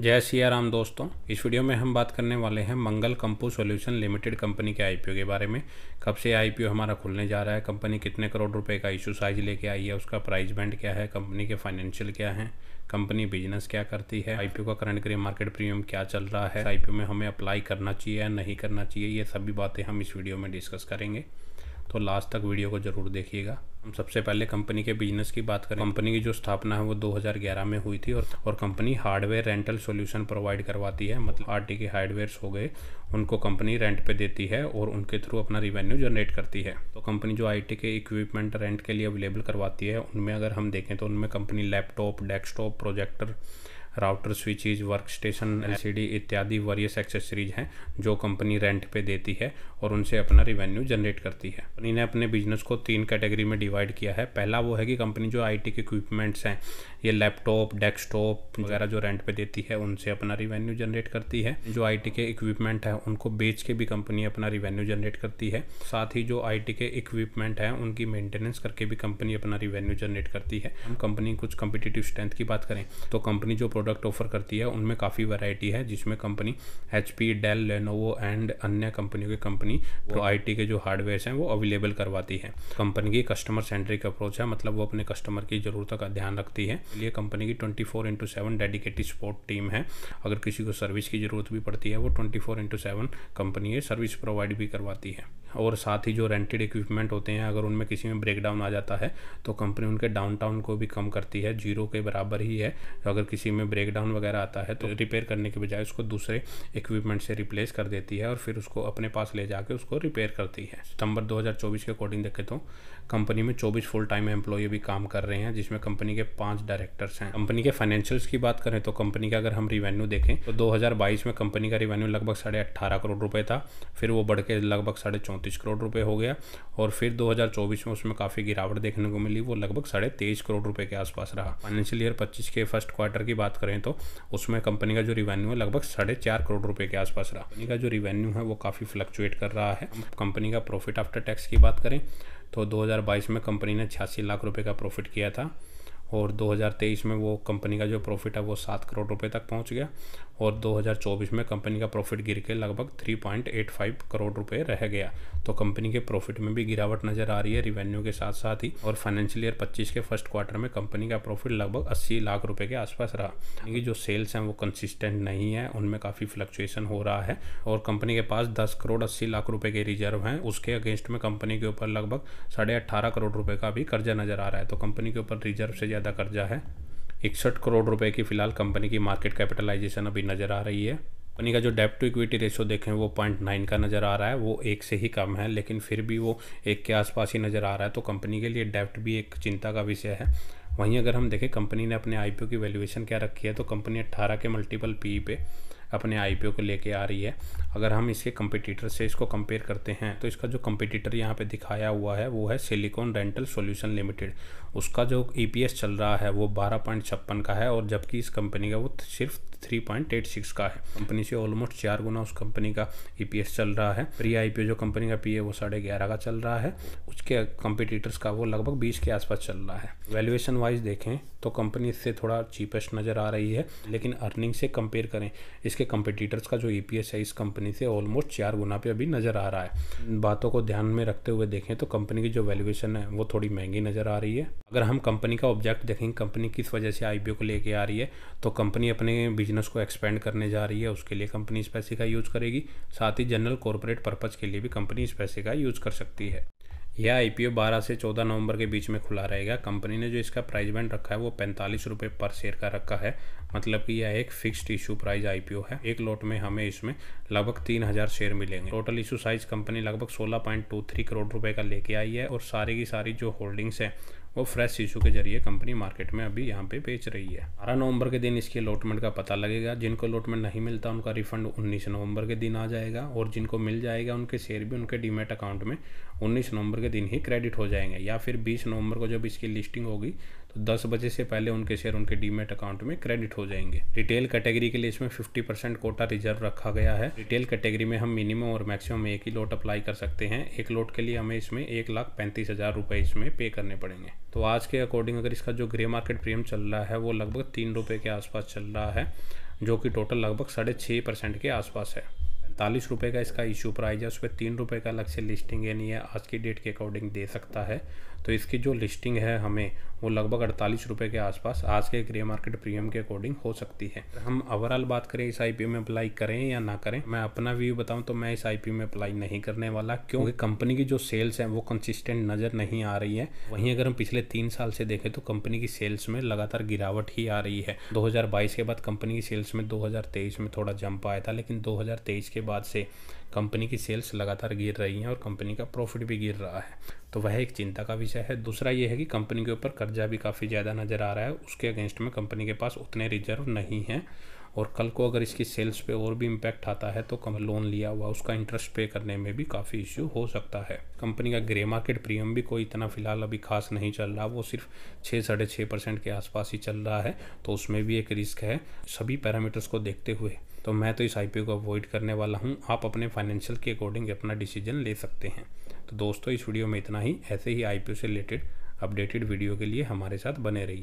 जय सिया राम दोस्तों इस वीडियो में हम बात करने वाले हैं Mangal Compu solution limited company के आईपीओ के बारे में कब से आईपीओ हमारा खुलने जा रहा है कंपनी कितने करोड़ रुपए का इशू साइज लेके आई है उसका प्राइस बैंड क्या है कंपनी के फाइनेंशियल क्या हैं कंपनी बिजनेस क्या करती है आईपीओ का करंट ग्रे मार्केट प्रीमियम क्या चल रहा है आईपीओ में हमें अप्लाई करना चाहिए या नहीं करना चाहिए ये सभी बातें हम इस वीडियो में डिस्कस करेंगे तो लास्ट तक वीडियो को ज़रूर देखिएगा हम सबसे पहले कंपनी के बिजनेस की बात करें कंपनी की जो स्थापना है वो 2011 में हुई थी और और company hardware rental solution provide करवाती है मतलब आरटी के हार्डवेयर्स हो गए उनको कंपनी रेंट पे देती है और उनके थ्रू अपना रिवेन्यू जनरेट करती है तो कंपनी जो आईटी के इक्विपमेंट रेंट के लिए अवेलेबल करवाती है उनमें अगर हम देखें तो उनमें company laptop desktop projector router switches work station L इत्यादि वरियस एक्सेसरीज हैं जो कंपनी रेंट पे देती है और उनसे अपना रिवेन्यू जनरेट करती है कंपनी ने अपने बिजनेस को तीन कैटेगरी में डिवाइड किया है पहला वो है कि कंपनी जो आई के इक्विपमेंट्स हैं ये लैपटॉप डेस्कटॉप वगैरह जो रेंट पे देती है उनसे अपना रिवेन्यू जनरेट करती है जो आई के इक्विपमेंट है उनको बेच के भी कंपनी अपना रिवेन्यू जनरेट करती है साथ ही जो आई के इक्विपमेंट है उनकी मेंटेनेंस करके भी कंपनी अपना रिवेन्यू जनरेट करती है हम कंपनी कुछ कम्पिटेटिव स्ट्रेंथ की बात करें तो कंपनी जो प्रोडक्ट ऑफर करती है उनमें काफ़ी वैरायटी है जिसमें company H P Dell Lenovo and अन्य कंपनियों की कंपनी तो आई टी के जो हार्डवेयर हैं वो अवेलेबल करवाती है कंपनी की कस्टमर सेंट्रिक अप्रोच है मतलब वो अपने कस्टमर की ज़रूरतों का ध्यान रखती है इसलिए कंपनी की twenty four into seven dedicated support team है अगर किसी को सर्विस की ज़रूरत भी पड़ती है वो twenty four into seven company service provide भी करवाती है और साथ ही जो रेंटेड इक्विपमेंट होते हैं अगर उनमें किसी में ब्रेकडाउन आ जाता है तो कंपनी उनके डाउनटाउन को भी कम करती है जीरो के बराबर ही है तो अगर किसी में ब्रेकडाउन वगैरह आता है तो रिपेयर करने के बजाय उसको दूसरे इक्विपमेंट से रिप्लेस कर देती है और फिर उसको अपने पास ले जाकर उसको रिपेयर करती है सितंबर दो के अकॉर्डिंग देखें तो कंपनी में चौबीस फुल टाइम एम्प्लॉय भी काम कर रहे हैं जिसमें कंपनी के पांच डायरेक्टर्स हैं कंपनी के फाइनेंशियल्स की बात करें तो कंपनी का अगर हम रिवेन्यू देखें तो दो में कंपनी का रिवेन्यू लगभग साढ़े अट्ठारह करोड़ रुपये था फिर वो बढ़ के लगभग साढ़े चौंतीस करोड़ रुपए हो गया और फिर 2024 में उसमें काफ़ी गिरावट देखने को मिली वो लगभग साढ़े तेईस करोड़ रुपए के आसपास रहा फाइनेंशियल ईयर 25 के फर्स्ट क्वार्टर की बात करें तो उसमें कंपनी का जो रिवेन्यू है लगभग साढ़े चार करोड़ रुपए के आसपास रहा कंपनी का जो रिवेन्यू है वो काफ़ी फ्लक्चुएट कर रहा है कंपनी का प्रॉफिट आफ्टर टैक्स की बात करें तो 2022 में कंपनी ने छियासी लाख रुपये का प्रॉफिट किया था और 2023 में वो कंपनी का जो प्रॉफिट है वो सात करोड़ रुपए तक पहुंच गया और 2024 में कंपनी का प्रॉफिट गिर के लगभग 3.85 करोड़ रुपए रह गया तो कंपनी के प्रॉफिट में भी गिरावट नज़र आ रही है रिवेन्यू के साथ साथ ही और फाइनेंशियल ईयर 25 के फर्स्ट क्वार्टर में कंपनी का प्रॉफिट लगभग 80 लाख रुपए के आसपास रहा यानी कि जो सेल्स हैं वो कंसिस्टेंट नहीं है उनमें काफ़ी फ्लक्चुएसन हो रहा है और कंपनी के पास दस करोड़ अस्सी लाख रुपये के रिजर्व हैं उसके अगेंस्ट में कंपनी के ऊपर लगभग साढ़े करोड़ रुपये का भी कर्जा नज़र आ रहा है तो कंपनी के ऊपर रिजर्व से ज़्यादा कर्जा है इकसठ करोड़ रुपए की फिलहाल कंपनी की मार्केट कैपिटलाइजेशन अभी नज़र आ रही है कंपनी का जो डेप टू इक्विटी रेशो देखें वो पॉइंट नाइन का नज़र आ रहा है वो एक से ही कम है लेकिन फिर भी वो एक के आसपास ही नज़र आ रहा है तो कंपनी के लिए डेप्ट भी एक चिंता का विषय है वहीं अगर हम देखें कंपनी ने अपने आईपीओ की वैल्यूएशन क्या रखी है तो कंपनी अट्ठारह के मल्टीपल पी पे अपने आईपीओ को लेके आ रही है अगर हम इसके कंपटीटर से इसको कंपेयर करते हैं तो इसका जो कंपटीटर यहाँ पे दिखाया हुआ है वो है सिलिकॉन रेंटल सॉल्यूशन लिमिटेड उसका जो ई e चल रहा है वो बारह पॉइंट छप्पन का है और जबकि इस कंपनी का वो सिर्फ थ्री पॉइंट एट सिक्स का है कंपनी से ऑलमोस्ट चार गुना उस कंपनी का ई e चल रहा है प्री आई जो कंपनी का पी है वो साढ़े ग्यारह का चल रहा है उसके कंपटीटर्स का वो लगभग बीस के आसपास चल रहा है वैल्यूएशन वाइज देखें तो कंपनी इससे थोड़ा चीपेस्ट नज़र आ रही है लेकिन अर्निंग से कंपेयर करें इसके इसके कंपटीटर्स का जो ई e है इस कंपनी से ऑलमोस्ट चार गुना पे अभी नज़र आ रहा है बातों को ध्यान में रखते हुए देखें तो कंपनी की जो वैल्यूएशन है वो थोड़ी महंगी नज़र आ रही है अगर हम कंपनी का ऑब्जेक्ट देखेंगे कंपनी किस वजह से आई को लेके आ रही है तो कंपनी अपने बिजनेस को एक्सपेंड करने जा रही है उसके लिए कंपनी इस पैसे का यूज़ करेगी साथ ही जनरल कॉरपोरेट पर्पज़ के लिए भी कंपनी इस पैसे का यूज़ कर सकती है यह आई पी ओ बारह से चौदह नवंबर के बीच में खुला रहेगा कंपनी ने जो इसका प्राइस बैंड रखा है वो पैंतालीस रुपये पर शेयर का रखा है मतलब कि यह एक fixed issue price I P O है एक लॉट में हमें इसमें लगभग तीन हज़ार शेयर मिलेंगे टोटल इशू साइज कंपनी लगभग सोलह पॉइंट टू थ्री करोड़ रुपये का लेके आई है और सारी की सारी जो होल्डिंग्स है वो फ्रेश इशू के जरिए कंपनी मार्केट में अभी यहाँ पे बेच रही है बारह नवंबर के दिन इसकी अलॉटमेंट का पता लगेगा जिनको अलॉटमेंट नहीं मिलता उनका रिफंड 19 नवंबर के दिन आ जाएगा और जिनको मिल जाएगा उनके शेयर भी उनके डीमेट अकाउंट में उन्नीस नवंबर के दिन ही क्रेडिट हो जाएंगे या फिर बीस नवंबर को जब इसकी लिस्टिंग होगी तो दस बजे से पहले उनके शेयर उनके डीमेट अकाउंट में क्रेडिट हो जाएंगे रिटेल कैटेगरी के लिए इसमें फिफ्टी परसेंट कोटा रिजर्व रखा गया है रिटेल कैटेगरी में हम मिनिमम और मैक्सिमम एक ही लोट अप्लाई कर सकते हैं एक लोट के लिए हमें इसमें एक लाख पैंतीस हज़ार रुपये इसमें पे करने पड़ेंगे तो आज के अकॉर्डिंग अगर इसका जो ग्रे मार्केट प्रीमियम चल रहा है वो लगभग तीन रुपये के आसपास चल रहा है जो कि टोटल लगभग साढ़े छः परसेंट के आसपास है इकतालीस रुपये का इसका इशू प्राइस है उस पर तीन रुपये का अलग से लिस्टिंग यानी है आज की डेट के अकॉर्डिंग दे सकता है तो इसकी जो लिस्टिंग है हमें वो लगभग अड़तालीस रुपये के आसपास आज के ग्रे मार्केट प्रीमियम के अकॉर्डिंग हो सकती है हम ओवरऑल बात करें इस आई में अप्लाई करें या ना करें मैं अपना व्यू बताऊं तो मैं इस आई में अप्लाई नहीं करने वाला क्योंकि कंपनी की जो सेल्स हैं वो कंसिस्टेंट नज़र नहीं आ रही है वहीं अगर हम पिछले तीन साल से देखें तो कंपनी की सेल्स में लगातार गिरावट ही आ रही है दो के बाद कंपनी की सेल्स में दो में थोड़ा जंप आया था लेकिन दो के बाद से कंपनी की सेल्स लगातार गिर रही हैं और कंपनी का प्रॉफिट भी गिर रहा है तो वह एक चिंता का विषय है दूसरा यह है कि कंपनी के ऊपर कर्जा भी काफ़ी ज़्यादा नज़र आ रहा है उसके अगेंस्ट में कंपनी के पास उतने रिजर्व नहीं हैं और कल को अगर इसकी सेल्स पे और भी इम्पैक्ट आता है तो कम लोन लिया हुआ उसका इंटरेस्ट पे करने में भी काफ़ी इश्यू हो सकता है कंपनी का ग्रे मार्केट प्रीमियम भी कोई इतना फ़िलहाल अभी खास नहीं चल रहा वो सिर्फ छः साढ़े छः परसेंट के आसपास ही चल रहा है तो उसमें भी एक रिस्क है सभी पैरामीटर्स को देखते हुए तो मैं तो इस आई को अवॉइड करने वाला हूँ आप अपने फाइनेंशियल के अकॉर्डिंग अपना डिसीजन ले सकते हैं तो दोस्तों इस वीडियो में इतना ही ऐसे ही आई से रिलेटेड अपडेटेड वीडियो के लिए हमारे साथ बने रहिए